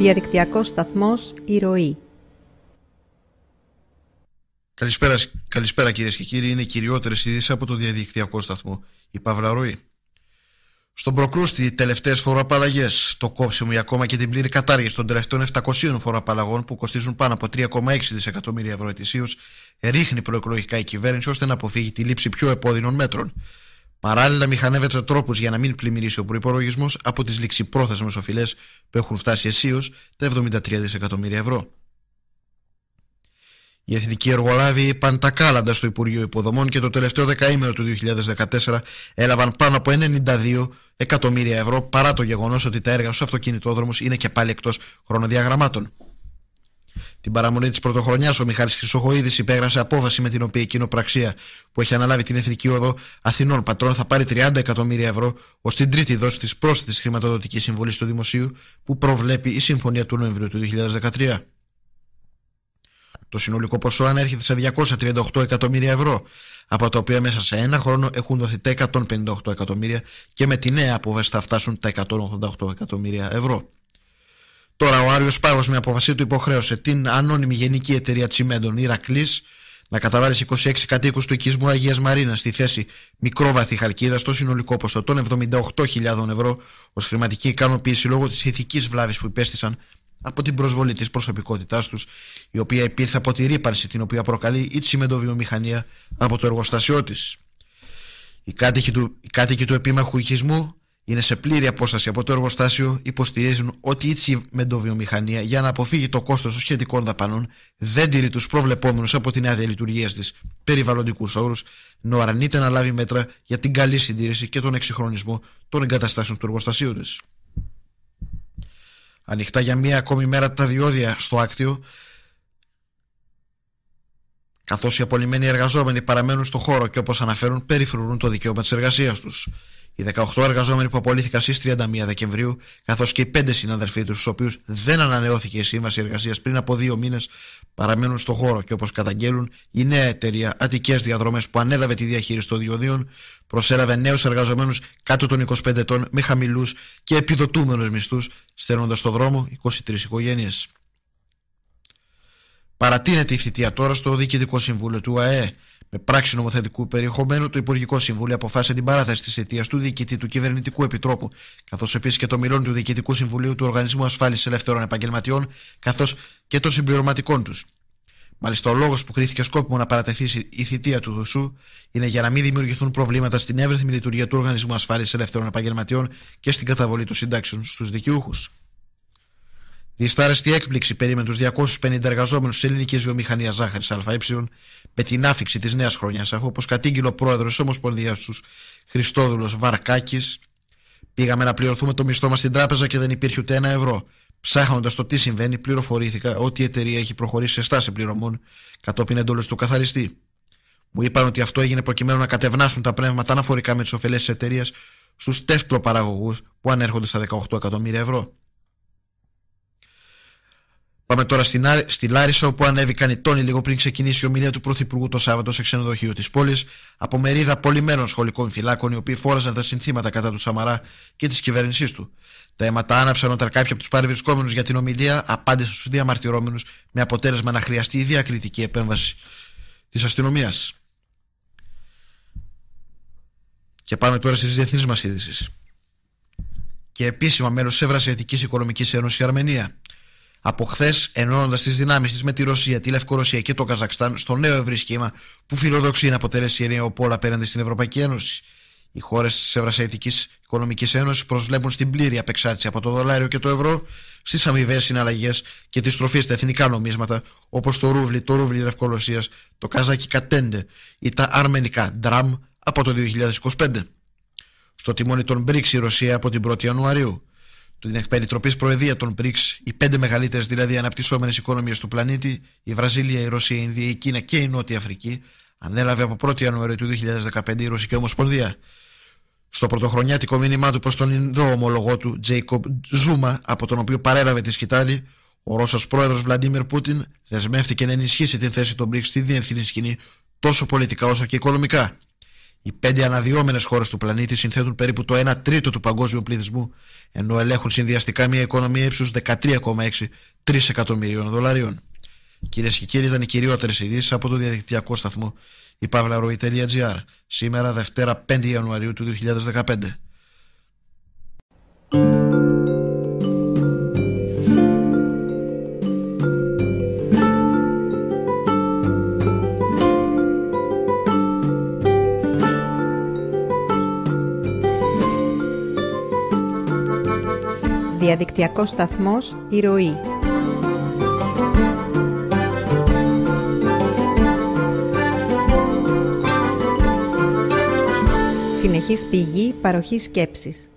Διαδικτυακός σταθμός «Η Ροή». Καλησπέρα, καλησπέρα κυρίες και κύριοι. Είναι κυριότερες ειδήσεις από το διαδικτυακό σταθμό «Η Παύλα Ροή». Στον προκρούστη, τελευταίες φοροαπαλλαγές, το κόψιμο ή ακόμα και την πλήρη κατάργηση των τελευταίων 700 φοροαπαλλαγών που κοστίζουν πάνω από 3,6 δισεκατομμύρια ευρώ ετησίως, ρίχνει προεκλογικά η κυβέρνηση ώστε να αποφύγει τη λήψη πιο επώδυνων μέτρων. Παράλληλα, μηχανεύεται τρόπου για να μην πλημμυρίσει ο προπολογισμό από τις ληξιπρόθεσμες οφειλές που έχουν φτάσει αισίως τα 73 δισεκατομμύρια ευρώ. Οι εθνικοί εργολάβοι είπαν στο Υπουργείο Υποδομών και το τελευταίο δεκαήμερο του 2014 έλαβαν πάνω από 92 εκατομμύρια ευρώ παρά το γεγονός ότι τα έργα στους αυτοκινητόδρομους είναι και πάλι εκτός χρονοδιαγραμμάτων. Την παραμονή της πρωτοχρονιάς, ο Μιχάλης Χρυσοχοίδης υπέγραψε απόφαση με την οποία η κοινοπραξία που έχει αναλάβει την Εθνική Οδό Αθηνών Πατρών θα πάρει 30 εκατομμύρια ευρώ ως την τρίτη δόση της πρόσθετης χρηματοδοτικής συμβολής του Δημοσίου που προβλέπει η Συμφωνία του Νοεμβρίου του 2013. Το συνολικό ποσό ανέρχεται σε 238 εκατομμύρια ευρώ, από τα οποία μέσα σε ένα χρόνο έχουν δοθεί τα 158 εκατομμύρια και με τη νέα απόφαση θα φτάσουν τα 188 εκατομμύρια ευρώ. Τώρα ο Άριος Πάγος με αποφασή του υποχρέωσε την ανώνυμη γενική εταιρεία Τσιμέντων Ηρακλής να καταβάλει 26 κατοίκους του οικισμού Αγίας Μαρίνας στη θέση μικρόβαθη χαλκίδα στο συνολικό ποσό των 78.000 ευρώ ως χρηματική ικανοποίηση λόγω της ηθικής βλάβης που υπέστησαν από την προσβολή της προσωπικότητάς τους, η οποία υπήρθε από τη ρήπανση την οποία προκαλεί η τσιμεντοβιομηχανία από το εργοστάσιό της. Οι κάτοικοι του, οι κάτοικοι του επίμαχου οικισμού είναι σε πλήρη απόσταση από το εργοστάσιο, υποστηρίζουν ότι η τσιμεντοβιομηχανία για να αποφύγει το κόστος των σχετικών δαπανών δεν τηρεί τους προβλεπόμενους από την άδεια λειτουργίας της περιβαλλοντικούς όρους, ενώ αρνείται να λάβει μέτρα για την καλή συντήρηση και τον εξυγχρονισμό των εγκαταστάσεων του εργοστασίου της. Ανοιχτά για μία ακόμη μέρα τα διόδια στο άκτιο, καθώς οι απολυμμένοι εργαζόμενοι παραμένουν στο χώρο και όπως αναφέρουν, περιφρουρούν το δικαίωμα της εργασίας τους. Οι 18 εργαζόμενοι που απολύθηκαν στις 31 Δεκεμβρίου, καθώς και οι 5 συναδελφοί τους, στους οποίους δεν ανανεώθηκε η σύμβαση εργασίας πριν από δύο μήνες, παραμένουν στο χώρο και όπως καταγγέλουν, η νέα εταιρεία Αττικές Διαδρομές που ανέλαβε τη διαχείριση των διοδίων προσέλαβε νέους εργαζομένους κάτω των 25 ετών με χαμηλούς και επιδοτούμενους μισθούς, στέλνοντας στον δρόμο 23 οικογένειες. Παρατείνεται η θητεία τώρα στο Διοικητικό Συμβούλιο του ΑΕ. Με πράξη νομοθετικού περιεχομένου, το Υπουργικό Συμβούλιο αποφάσισε την παράθεση της αιτίας του διοικητή του Κυβερνητικού Επιτρόπου, καθώς επίσης και το μιλών του Διοικητικού Συμβουλίου του Οργανισμού Ασφάλισης Ελεύθερων Επαγγελματιών, καθώς και των συμπληρωματικών τους. Μάλιστα, ο λόγος που κρίθηκε σκόπιμο να παρατεθεί η θητεία του ΔΟΣΟΥ είναι για να μην δημιουργηθούν προβλήματα στην εύρυθμη λειτουργία του Οργανισμού Ασφάλισης Ελεύθερων Επαγγελματιών και στην καταβολή των συντάξεων στους δικαιούχους. Η έκπληξη περίμενε τους 250 εργαζόμενους της ελληνικής βιομηχανίας ζάχαρης ΑΕ με την άφηξη της νέας χρονιάς, αφού όπως κατήγγειλε ο πρόεδρος της Ομοσπονδίας τους Χριστόδουλος Βαρκάκης, πήγαμε να πληρωθούμε το μισθό μας στην τράπεζα και δεν υπήρχε ούτε ένα ευρώ. Ψάχνοντας το τι συμβαίνει, πληροφορήθηκα ότι η εταιρεία έχει προχωρήσει σε στάση πληρωμών κατόπιν εντολή του καθαριστή. Μου είπαν ότι αυτό έγινε προκειμένου να κατευνάσουν τα πνεύματα αναφορικά με τις ωφελές της εταιρείας στους τεύπλο παραγωγού που ανέρχονται στα 18 εκατομμύρια ευρώ. Πάμε τώρα στην, στη Λάρισα, όπου ανέβηκαν οι τόνοι λίγο πριν ξεκινήσει η ομιλία του Πρωθυπουργού το Σάββατο σε ξενοδοχείο της πόλης, από μερίδα πολυμένων σχολικών φυλάκων, οι οποίοι φόραζαν τα συνθήματα κατά του Σαμαρά και της κυβέρνησής του. Τα αίματα άναψαν όταν κάποιοι από τους παρευρισκόμενους για την ομιλία απάντησαν στους διαμαρτυρόμενους, με αποτέλεσμα να χρειαστεί η διακριτική επέμβαση της αστυνομίας. Και πάμε τώρα στις διεθνείς μας Και επίσημα μέλος της Ευρασιατικής Οικονομικής Ένωσης Αρμενία από χθες, ενώνοντας τις δυνάμεις της με τη Ρωσία, τη Λευκορωσία και το Καζακστάν στο νέο ευρύ σχήμα που φιλοδοξεί να αποτελέσει ενιαίο πόλο απέναντι στην Ευρωπαϊκή Ένωση. Οι χώρες της Ευρασιατική Οικονομικής Ένωσης προσβλέπουν στην πλήρη απεξάρτηση από το δολάριο και το ευρώ στις αμοιβές συναλλαγές και τη στροφή στα εθνικά νομίσματα όπως το ρούβλι, το ρούβλι Λευκορωσίας, το καζάκι κατέντε ή τα αρμενικά ντραμ από το 2025. Στο τιμόνι των BRICS η Ρωσία από την 1η Ιανουαρίου την εκπεριτροπή προεδρία των BRICS, οι πέντε μεγαλύτερες δηλαδή αναπτυσσόμενες οικονομίες του πλανήτη, η Βραζίλια, η Ρωσία, η Ινδία, η Κίνα και η Νότια Αφρική, ανέλαβε από 1η Ιανουαρίου του 2015 η Ρωσική Ομοσπονδία. Στο πρωτοχρονιάτικο μήνυμά του προς τον Ινδό ομολογό του Τζέικομπ Ζούμα, από τον οποίο παρέλαβε τη σκητάλη, ο Ρώσος πρόεδρος Βλαντίμιρ Πούτιν δεσμεύτηκε να ενισχύσει την θέση των BRICS στη διεθνή σκηνή τόσο πολιτικά όσο και οικονομικά. Οι πέντε αναδυόμενες χώρες του πλανήτη συνθέτουν περίπου το 1 τρίτο του παγκόσμιου πληθυσμού, ενώ ελέγχουν συνδυαστικά μια οικονομία ύψους 13,6 τρισεκατομμυρίων δολαρίων. Κυρίες και κύριοι, ήταν οι κυριότερες ειδήσεις από το διαδικτυακό σταθμό η Σήμερα, Δευτέρα 5 Ιανουαρίου του 2015. διαδικτυακός σταθμός «Η Ροή». Συνεχής πηγή παροχής σκέψης.